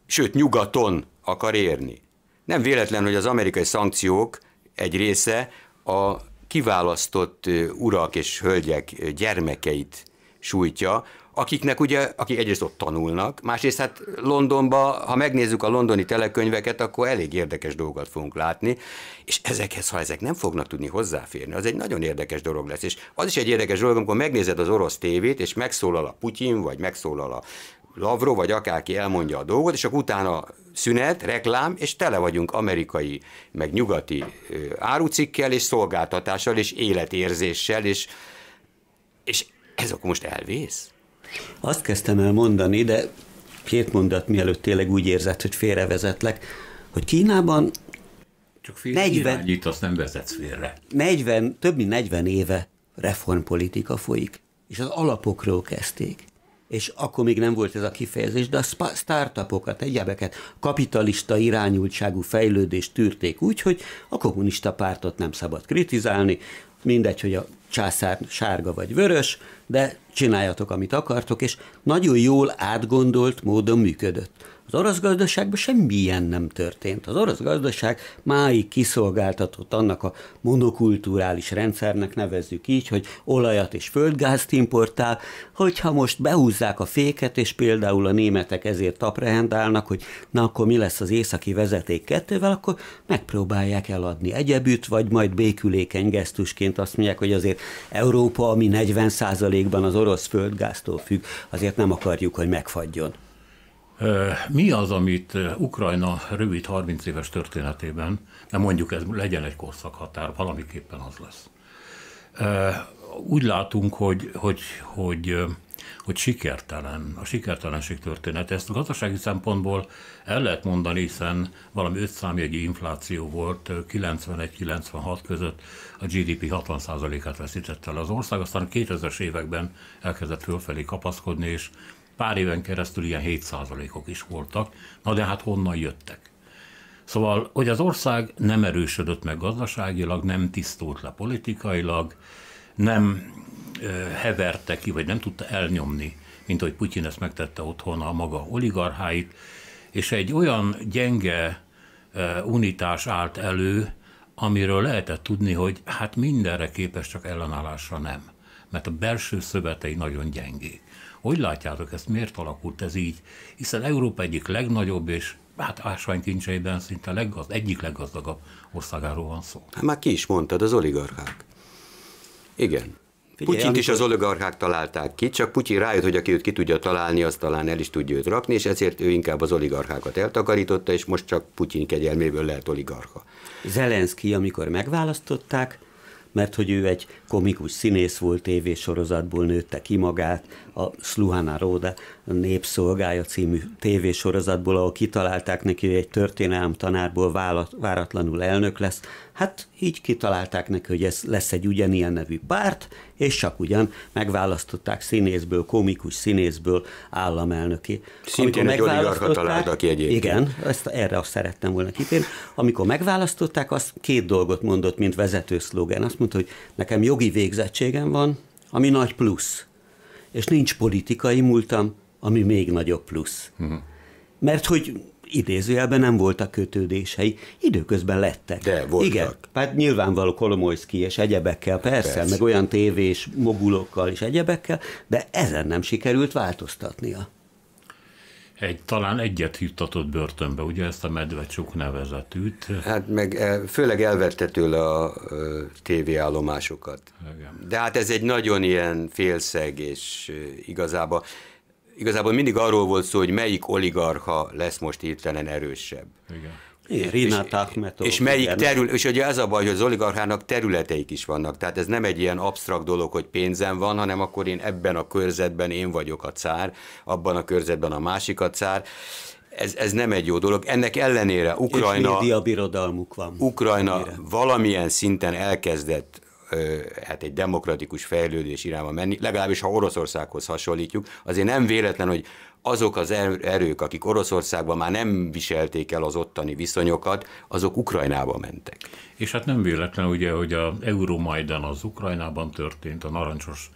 sőt nyugaton akar érni. Nem véletlen, hogy az amerikai szankciók egy része a kiválasztott urak és hölgyek gyermekeit sújtja, akiknek ugye, akik egyrészt ott tanulnak, másrészt hát Londonba, ha megnézzük a londoni telekönyveket, akkor elég érdekes dolgokat fogunk látni, és ezekhez, ha ezek nem fognak tudni hozzáférni, az egy nagyon érdekes dolog lesz. És az is egy érdekes dolog, amikor megnézed az orosz tévét, és megszólal a Putyin, vagy megszólal a Lavrov vagy akárki elmondja a dolgot, és akkor utána szünet, reklám, és tele vagyunk amerikai, meg nyugati árucikkel, és szolgáltatással, és életérzéssel, és, és ez akkor most elvész? Azt kezdtem el mondani, de két mondat mielőtt tényleg úgy érzett, hogy félrevezetlek, hogy Kínában csak fél 40, irányít, azt nem vezetsz félre. 40, több mint 40 éve reformpolitika folyik, és az alapokról kezdték és akkor még nem volt ez a kifejezés, de a startupokat, egyebeket kapitalista irányultságú fejlődést tűrték úgy, hogy a kommunista pártot nem szabad kritizálni, mindegy, hogy a császár sárga vagy vörös, de csináljatok, amit akartok, és nagyon jól átgondolt módon működött. Az orosz gazdaságban semmilyen nem történt. Az orosz gazdaság máig kiszolgáltatott annak a monokulturális rendszernek, nevezzük így, hogy olajat és földgázt importál, hogyha most behúzzák a féket, és például a németek ezért aprehendálnak, hogy na akkor mi lesz az északi vezeték kettővel, akkor megpróbálják eladni egyebütt, vagy majd békülékeny gesztusként azt mondják, hogy azért Európa, ami 40%-ban az orosz földgáztól függ, azért nem akarjuk, hogy megfagyjon. Mi az, amit Ukrajna rövid 30 éves történetében, de mondjuk ez legyen egy korszakhatár, valamiképpen az lesz. Úgy látunk, hogy, hogy, hogy, hogy sikertelen, a sikertelenség történet. Ezt a gazdasági szempontból el lehet mondani, hiszen valami ötszámjegyű infláció volt 91-96 között, a GDP 60%-át veszítette el az ország, aztán 2000-es években elkezdett fölfelé kapaszkodni, és pár éven keresztül ilyen 7%-ok is voltak, na de hát honnan jöttek? Szóval, hogy az ország nem erősödött meg gazdaságilag, nem tisztult le politikailag, nem heverte ki, vagy nem tudta elnyomni, mint ahogy Putyin ezt megtette otthon a maga oligarcháit, és egy olyan gyenge unitás állt elő, amiről lehetett tudni, hogy hát mindenre képes, csak ellenállásra nem. Mert a belső szövetei nagyon gyengék. Hogy látjátok ezt, miért alakult ez így? Hiszen Európa egyik legnagyobb és hát ásványkincseiben szinte leggaz, egyik leggazdagabb országáról van szó. Hát már ki is mondtad, az oligarchák. Igen. Figyelj, amikor... is az oligarchák találták ki, csak Putyin rájött, hogy aki őt ki tudja találni, az talán el is tudja őt rakni, és ezért ő inkább az oligarchákat eltakarította, és most csak Putyin kegyelméből lehet oligarcha. Zelenszky, amikor megválasztották, mert hogy ő egy komikus színész volt, tévésorozatból nőtte ki magát, a Sluhana Róda Népszolgája című tévésorozatból, ahol kitalálták neki, hogy egy történelem tanárból váratlanul elnök lesz, Hát így kitalálták neki, hogy ez lesz egy ugyanilyen nevű párt, és csak ugyan megválasztották színészből, komikus színészből államelnöki. Szintén egy találtak egyébként. Igen, ezt, erre azt szerettem volna kitérni. Amikor megválasztották, azt két dolgot mondott, mint vezető szlogen. Azt mondta, hogy nekem jogi végzettségem van, ami nagy plusz, és nincs politikai múltam, ami még nagyobb plusz. Uh-huh. Mert hogy idézőjelben nem voltak kötődései, időközben lettek. De voltak. Igen, hát nyilvánvaló Kolomoyszki és egyebekkel, persze, persze, meg olyan tévés mogulokkal és egyebekkel, de ezen nem sikerült változtatnia. Egy, talán egyet hittatott börtönbe, ugye ezt a medvecsuk nevezetűt. Hát meg eh, főleg elvette tőle a tévéállomásokat. De hát ez egy nagyon ilyen félszeg, és igazából igazából mindig arról volt szó, hogy melyik oligarcha lesz most hirtelen erősebb. Igen. Én, És, és melyik terület? és ugye ez a baj, hogy az oligarchának területeik is vannak, tehát ez nem egy ilyen absztrakt dolog, hogy pénzem van, hanem akkor én ebben a körzetben én vagyok a cár, abban a körzetben a másik a cár. Ez, ez nem egy jó dolog. Ennek ellenére Ukrajna... És van. Ukrajna valamilyen szinten elkezdett hát egy demokratikus fejlődés irányba menni, legalábbis ha Oroszországhoz hasonlítjuk, azért nem véletlen, hogy azok az er-, erők, akik Oroszországban már nem viselték el az ottani viszonyokat, azok Ukrajnába mentek. És hát nem véletlen ugye, hogy a Euromajdan az Ukrajnában történt, a narancsos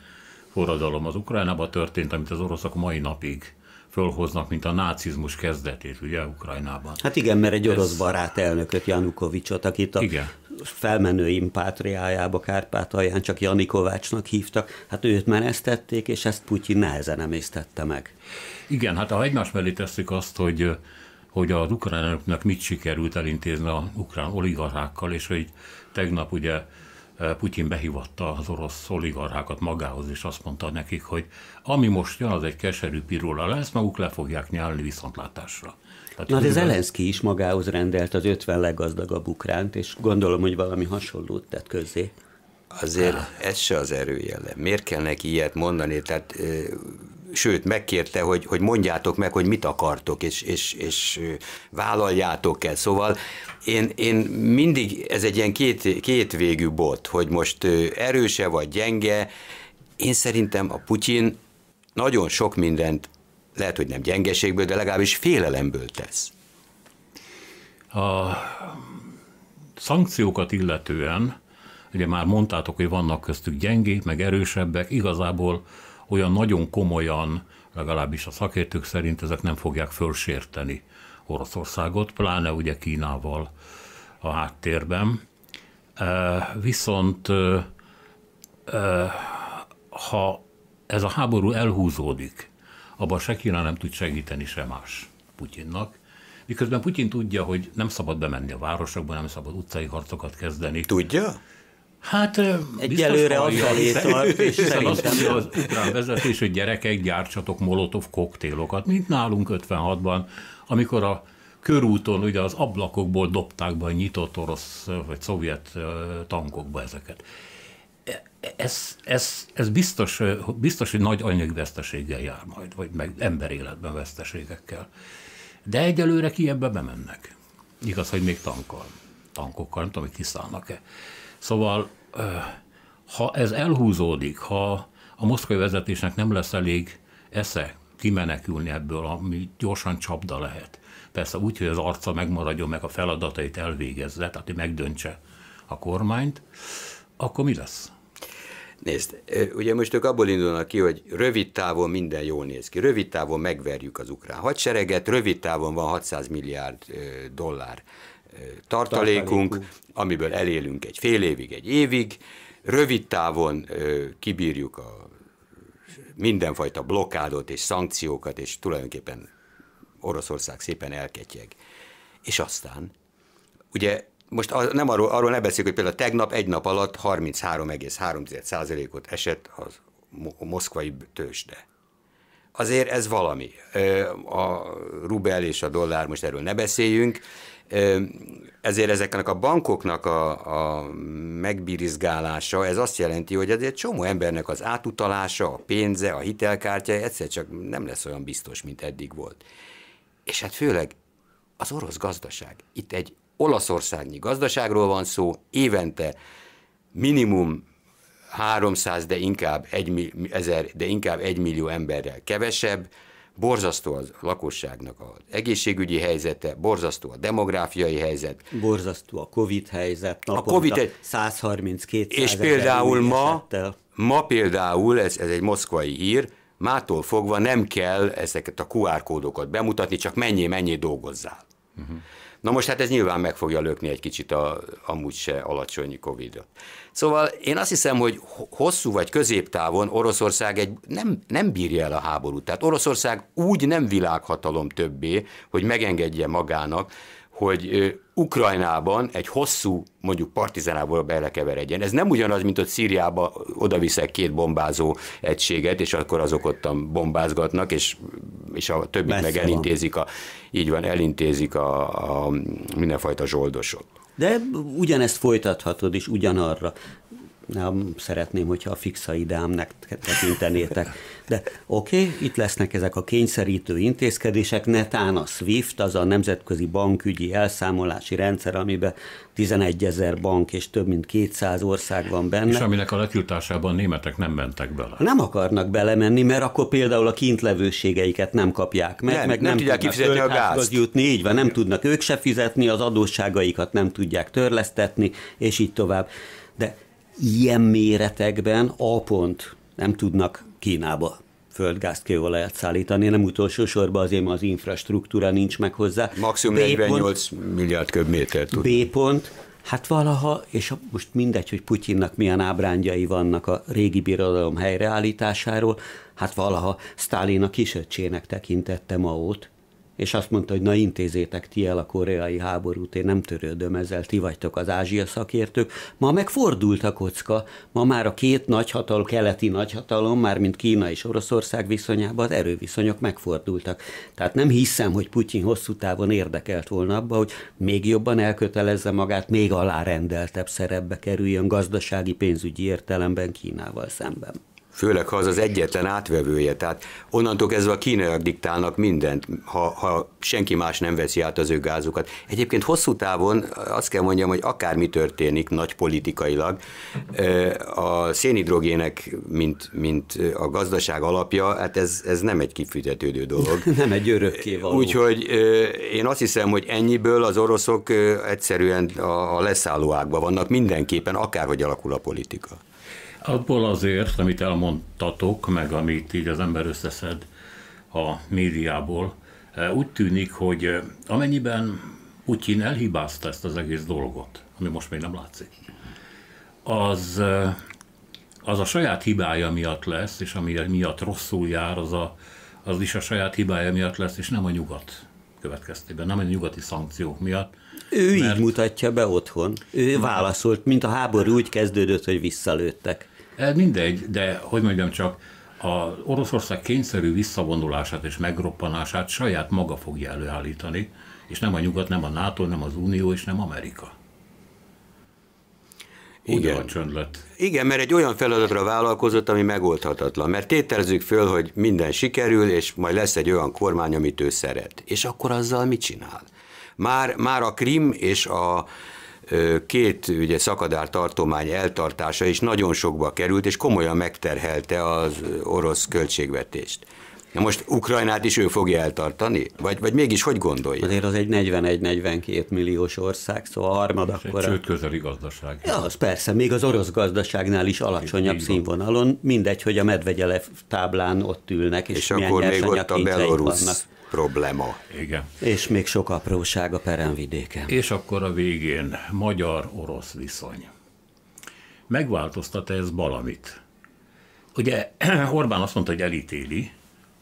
forradalom az Ukrajnában történt, amit az oroszok mai napig fölhoznak, mint a nácizmus kezdetét, ugye, Ukrajnában. Hát igen, mert egy orosz barát elnököt, Janukovicsot, akit a igen felmenőim pátriájába, Kárpátalján csak Janikovácsnak hívtak, hát őt menesztették, és ezt Putyin nehezen emésztette meg. Igen, hát ha egymás mellé tesszük azt, hogy hogy az ukránoknak mit sikerült elintézni a ukrán oligarchákkal, és hogy tegnap ugye eh, Putyin behívatta az orosz oligarchákat magához, és azt mondta nekik, hogy ami most jön, az egy keserű pirula lesz, maguk le fogják nyálni viszontlátásra. Tehát Na de Zelenszky is magához rendelt az 50 leggazdagabb ukránt, és gondolom, hogy valami hasonlót tett közzé. Azért ah. ez se az erőjele. Miért kell neki ilyet mondani? Tehát, ö, sőt, megkérte, hogy, hogy mondjátok meg, hogy mit akartok, és, és, és vállaljátok el. Szóval én, én mindig, ez egy ilyen két, kétvégű bot, hogy most erőse vagy gyenge. Én szerintem a Putyin nagyon sok mindent lehet, hogy nem gyengeségből, de legalábbis félelemből tesz. A szankciókat illetően, ugye már mondtátok, hogy vannak köztük gyengék, meg erősebbek, igazából olyan nagyon komolyan, legalábbis a szakértők szerint ezek nem fogják fölsérteni Oroszországot, pláne ugye Kínával a háttérben. Viszont ha ez a háború elhúzódik, abban se Kína nem tud segíteni se más Putyinnak. Miközben Putyin tudja, hogy nem szabad bemenni a városokba, nem szabad utcai harcokat kezdeni. Tudja? Hát egyelőre afelé tart, és szerintem. azt az ukrán vezetés, hogy gyerekek, gyártsatok molotov koktélokat, mint nálunk 56-ban, amikor a körúton ugye az ablakokból dobták be a nyitott orosz vagy szovjet tankokba ezeket ez, ez, ez biztos, biztos, hogy nagy veszteséggel jár majd, vagy meg emberéletben veszteségekkel. De egyelőre ki ebbe bemennek. Igaz, hogy még tankkal, tankokkal, nem tudom, hogy kiszállnak-e. Szóval, ha ez elhúzódik, ha a moszkvai vezetésnek nem lesz elég esze kimenekülni ebből, ami gyorsan csapda lehet, persze úgy, hogy az arca megmaradjon, meg a feladatait elvégezze, tehát hogy megdöntse a kormányt, akkor mi lesz? Nézd, ugye most ők abból indulnak ki, hogy rövid távon minden jól néz ki, rövid távon megverjük az ukrán hadsereget, rövid távon van 600 milliárd dollár tartalékunk, tartalékunk. amiből elélünk egy fél évig, egy évig, rövid távon kibírjuk a mindenfajta blokádot és szankciókat, és tulajdonképpen Oroszország szépen elketyeg. És aztán, ugye most az, nem arról, arról ne beszéljük, hogy például tegnap egy nap alatt 33,3%-ot esett az moszkvai tőzsde. Azért ez valami. A rubel és a dollár, most erről ne beszéljünk, ezért ezeknek a bankoknak a, a megbirizgálása, ez azt jelenti, hogy azért csomó embernek az átutalása, a pénze, a hitelkártya egyszer csak nem lesz olyan biztos, mint eddig volt. És hát főleg az orosz gazdaság. Itt egy olaszországnyi gazdaságról van szó, évente minimum 300, de inkább 1, 1000, de inkább 1 millió emberrel kevesebb, borzasztó az lakosságnak az egészségügyi helyzete, borzasztó a demográfiai helyzet. Borzasztó a Covid helyzet, a COVID egy... 132 És például ma, ma például, ez, ez egy moszkvai hír, mától fogva nem kell ezeket a QR kódokat bemutatni, csak mennyi, mennyi dolgozzál. Uh-huh. Na most hát ez nyilván meg fogja lökni egy kicsit a amúgy se alacsony covid -ot. Szóval én azt hiszem, hogy hosszú vagy középtávon Oroszország egy, nem, nem bírja el a háborút. Tehát Oroszország úgy nem világhatalom többé, hogy megengedje magának, hogy Ukrajnában egy hosszú, mondjuk partizánából belekeveredjen. Ez nem ugyanaz, mint hogy Szíriába odaviszek két bombázó egységet, és akkor azok ott bombázgatnak, és, és a többit Messze meg elintézik, a, így van, elintézik a, a mindenfajta zsoldosok. De ugyanezt folytathatod, és ugyanarra nem szeretném, hogyha a fixa ideám tekintenétek. De oké, okay, itt lesznek ezek a kényszerítő intézkedések, netán a SWIFT, az a nemzetközi bankügyi elszámolási rendszer, amiben 11 ezer bank és több mint 200 ország van benne. És aminek a letiltásában németek nem mentek bele. Nem akarnak belemenni, mert akkor például a kintlevőségeiket nem kapják meg, nem, meg nem, nem tudják kifizetni a gázt. jutni, így van, nem tudnak ők se fizetni, az adósságaikat nem tudják törlesztetni, és így tovább. De ilyen méretekben A pont nem tudnak Kínába földgázt, kőolajat szállítani, nem utolsó sorban azért, mert az infrastruktúra nincs meg hozzá. Maximum 48 milliárd köbméter tud. B pont, hát valaha, és most mindegy, hogy Putyinnak milyen ábrándjai vannak a régi birodalom helyreállításáról, hát valaha Sztálin a kisöccsének tekintette ott, és azt mondta, hogy na intézétek ti el a koreai háborút, én nem törődöm ezzel, ti vagytok az ázsia szakértők. Ma megfordult a kocka, ma már a két nagyhatalom, keleti nagyhatalom, már mint Kína és Oroszország viszonyában az erőviszonyok megfordultak. Tehát nem hiszem, hogy Putyin hosszú távon érdekelt volna abba, hogy még jobban elkötelezze magát, még alárendeltebb szerepbe kerüljön gazdasági pénzügyi értelemben Kínával szemben. Főleg, ha az az egyetlen átvevője. Tehát onnantól kezdve a kínaiak diktálnak mindent, ha, ha senki más nem veszi át az ő gázukat. Egyébként hosszú távon azt kell mondjam, hogy akármi történik nagy politikailag, a szénhidrogének, mint, mint a gazdaság alapja, hát ez, ez nem egy kifizetődő dolog. (laughs) nem egy örökké való. Úgyhogy én azt hiszem, hogy ennyiből az oroszok egyszerűen a leszálló vannak mindenképpen, akárhogy alakul a politika. Abból azért, amit elmondtatok, meg amit így az ember összeszed a médiából, eh, úgy tűnik, hogy eh, amennyiben Putyin elhibázta ezt az egész dolgot, ami most még nem látszik, az, eh, az a saját hibája miatt lesz, és ami miatt rosszul jár, az, a, az is a saját hibája miatt lesz, és nem a nyugat következtében, nem a nyugati szankciók miatt. Ő mert... így mutatja be otthon. Ő válaszolt, mint a háború úgy kezdődött, hogy visszalőttek. Eh, mindegy, de hogy mondjam csak, a Oroszország kényszerű visszavonulását és megroppanását saját maga fogja előállítani, és nem a Nyugat, nem a NATO, nem az Unió, és nem Amerika. Igen. Úgy csönd lett. Igen, mert egy olyan feladatra vállalkozott, ami megoldhatatlan. Mert tételezzük föl, hogy minden sikerül, és majd lesz egy olyan kormány, amit ő szeret. És akkor azzal mit csinál? Már, már a Krim és a, két ugye, szakadár tartomány eltartása is nagyon sokba került, és komolyan megterhelte az orosz költségvetést. Na most Ukrajnát is ő fogja eltartani? Vagy, vagy mégis hogy gondolja? Azért az egy 41-42 milliós ország, szóval harmad akkora... Sőt, közeli gazdaság. Ja, az persze, még az orosz gazdaságnál is alacsonyabb Én színvonalon. Mindegy, hogy a Medvegyelev táblán ott ülnek, és, és akkor még ott a belorusz probléma. Igen. És még sok apróság a peremvidéken. És akkor a végén magyar-orosz viszony. Megváltoztat ez valamit? Ugye (clears throat) Orbán azt mondta, hogy elítéli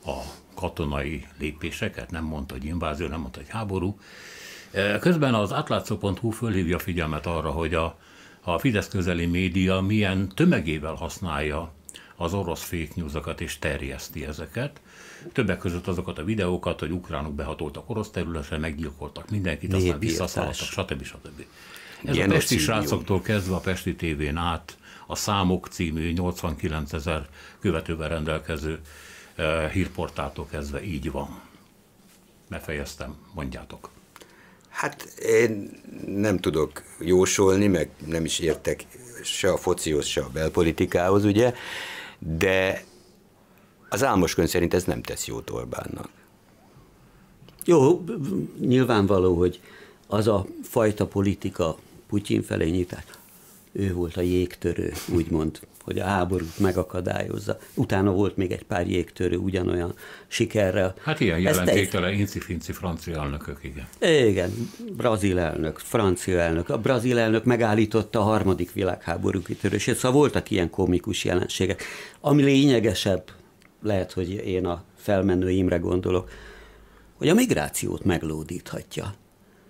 a katonai lépéseket, nem mondta, hogy invázió, nem mondta, hogy háború. E, közben az átlátszó.hu fölhívja figyelmet arra, hogy a, a Fidesz közeli média milyen tömegével használja az orosz fake newsokat és terjeszti ezeket. Többek között azokat a videókat, hogy ukránok behatoltak orosz területre, meggyilkoltak mindenkit, aztán visszaszálltak, stb. stb. Ez Ilyen a pesti srácoktól kezdve a Pesti tévén át a Számok című 89 ezer követővel rendelkező eh, hírportától kezdve így van. Befejeztem, mondjátok. Hát én nem tudok jósolni, meg nem is értek se a focihoz, se a belpolitikához, ugye, de az álmoskönyv szerint ez nem tesz jót Orbánnak. Jó, nyilvánvaló, hogy az a fajta politika Putyin felé nyitás, ő volt a jégtörő, úgymond, hogy a háborút megakadályozza. Utána volt még egy pár jégtörő ugyanolyan sikerrel. Hát ilyen jelentéktelen egy... inci-finci francia elnökök, igen. Igen, brazil elnök, francia elnök. A brazil elnök megállította a harmadik világháború kitörését, szóval voltak ilyen komikus jelenségek. Ami lényegesebb lehet, hogy én a felmenőimre gondolok, hogy a migrációt meglódíthatja.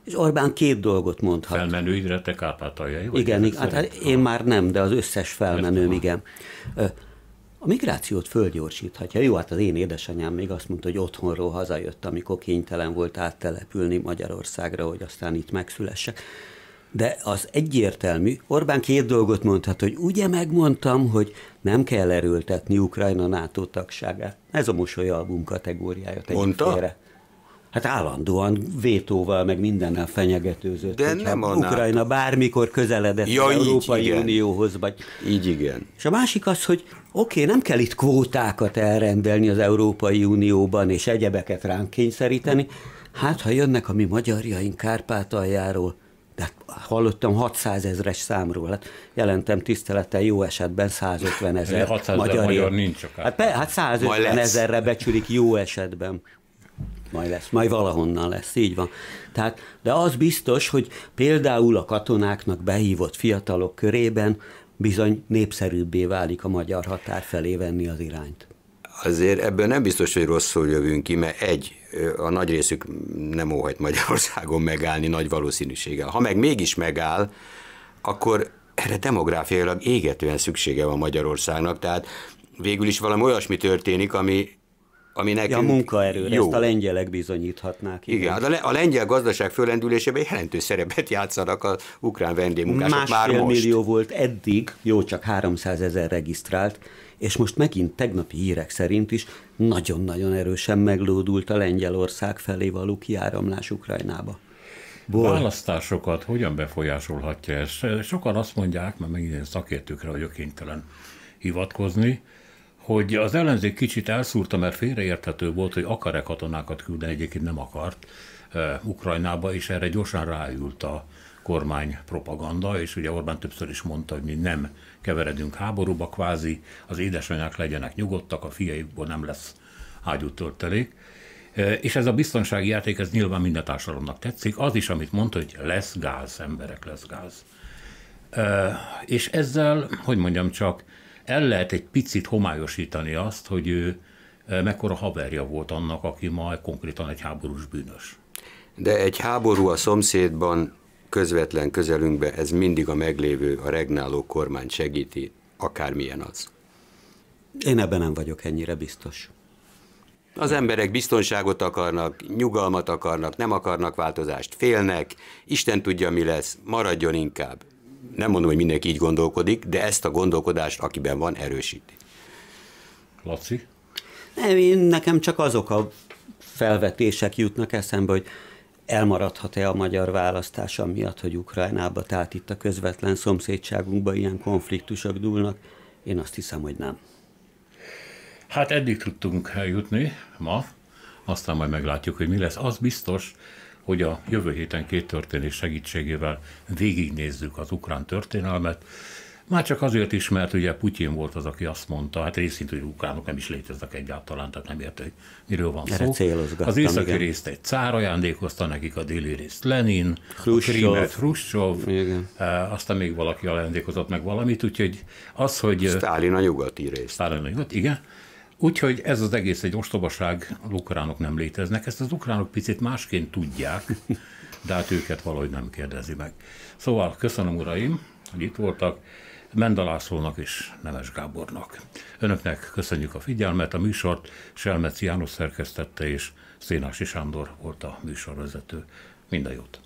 És Orbán két dolgot mondhat. Felmenőidre te kárpátaljai vagy? Igen, hát, hát én már nem, de az összes felmenőm, igen. A migrációt fölgyorsíthatja. Jó, hát az én édesanyám még azt mondta, hogy otthonról hazajött, amikor kénytelen volt áttelepülni Magyarországra, hogy aztán itt megszülessek. De az egyértelmű, Orbán két dolgot mondhat, hogy ugye megmondtam, hogy nem kell erőltetni Ukrajna NATO tagságát. Ez a mosolyalbum kategóriája. Mondta? Félre. Hát állandóan vétóval, meg mindennel fenyegetőzött. De nem a Ukrajna NATO. bármikor közeledett ja, az Európai igen. Unióhoz. Vagy... Így igen. És a másik az, hogy oké, okay, nem kell itt kvótákat elrendelni az Európai Unióban, és egyebeket ránk kényszeríteni. Hát, ha jönnek a mi magyarjaink Kárpátaljáról, hát hallottam 600 ezres számról, hát jelentem tiszteleten jó esetben 150 ezer 600 magyar, magyar nincs csak. Hát, hát 150 ezerre becsülik jó esetben. Majd lesz, majd valahonnan lesz, így van. Tehát, de az biztos, hogy például a katonáknak behívott fiatalok körében bizony népszerűbbé válik a magyar határ felé venni az irányt azért ebből nem biztos, hogy rosszul jövünk ki, mert egy, a nagy részük nem óhajt Magyarországon megállni nagy valószínűséggel. Ha meg mégis megáll, akkor erre demográfiailag égetően szüksége van Magyarországnak, tehát végül is valami olyasmi történik, ami, ami nekünk ja, a munkaerőre, jó. ezt a lengyelek bizonyíthatnák. Igen, igen hát le, a lengyel gazdaság fölendülésében jelentős szerepet játszanak a ukrán vendégmunkások Másfél már most. millió volt eddig, jó, csak 300 ezer regisztrált, és most megint tegnapi hírek szerint is nagyon-nagyon erősen meglódult a Lengyelország felé való kiáramlás Ukrajnába. Bol. Választásokat hogyan befolyásolhatja ez? Sokan azt mondják, mert megint én szakértőkre vagyok kénytelen hivatkozni, hogy az ellenzék kicsit elszúrta, mert félreérthető volt, hogy akar-e katonákat küldeni, egyébként nem akart e, Ukrajnába, és erre gyorsan ráült a kormány propaganda, és ugye Orbán többször is mondta, hogy mi nem keveredünk háborúba kvázi, az édesanyák legyenek nyugodtak, a fiaikból nem lesz ágyútörtelék. E, és ez a biztonsági játék, ez nyilván minden társadalomnak tetszik. Az is, amit mondta, hogy lesz gáz, emberek, lesz gáz. E, és ezzel, hogy mondjam csak, el lehet egy picit homályosítani azt, hogy ő e, mekkora haverja volt annak, aki ma konkrétan egy háborús bűnös. De egy háború a szomszédban közvetlen közelünkbe ez mindig a meglévő, a regnáló kormány segíti, akármilyen az. Én ebben nem vagyok ennyire biztos. Az emberek biztonságot akarnak, nyugalmat akarnak, nem akarnak változást, félnek, Isten tudja, mi lesz, maradjon inkább. Nem mondom, hogy mindenki így gondolkodik, de ezt a gondolkodást, akiben van, erősíti. Laci? Nem, én nekem csak azok a felvetések jutnak eszembe, hogy elmaradhat-e a magyar választás amiatt, hogy Ukrajnába, tehát itt a közvetlen szomszédságunkban ilyen konfliktusok dúlnak? Én azt hiszem, hogy nem. Hát eddig tudtunk eljutni ma, aztán majd meglátjuk, hogy mi lesz. Az biztos, hogy a jövő héten két történés segítségével végignézzük az ukrán történelmet, már csak azért is, mert ugye Putyin volt az, aki azt mondta, hát részint, hogy ukránok nem is léteznek egyáltalán, tehát nem érte, hogy miről van Erre szó. Az északi igen. részt egy cár ajándékozta nekik, a déli részt Lenin, Khrushchev. Hruscsov, e, aztán még valaki ajándékozott meg valamit, úgyhogy az, hogy... Stálin a nyugati részt. Stálin a nyugati, igen. Úgyhogy ez az egész egy ostobaság, az ukránok nem léteznek, ezt az ukránok picit másként tudják, de hát őket valahogy nem kérdezi meg. Szóval köszönöm uraim, hogy itt voltak. Mendalászlónak és Nemes Gábornak. Önöknek köszönjük a figyelmet, a műsort Selmeci János szerkesztette és Szénási Sándor volt a műsorvezető. Minden jót!